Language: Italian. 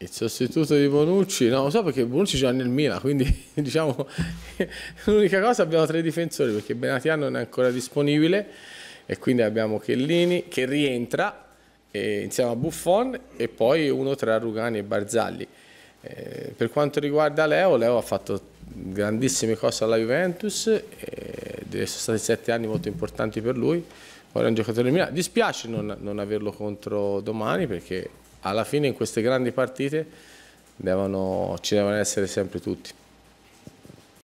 Il sostituto di Bonucci, no, lo so perché Bonucci già nel Milan, quindi diciamo l'unica cosa abbiamo tre difensori perché Benatiano non è ancora disponibile e quindi abbiamo Chellini che rientra e, insieme a Buffon e poi uno tra Rugani e Barzagli. Eh, per quanto riguarda Leo, Leo ha fatto grandissime cose alla Juventus, eh, sono stati sette anni molto importanti per lui, ora è un giocatore del Milan Dispiace non, non averlo contro domani perché alla fine in queste grandi partite devono, ci devono essere sempre tutti.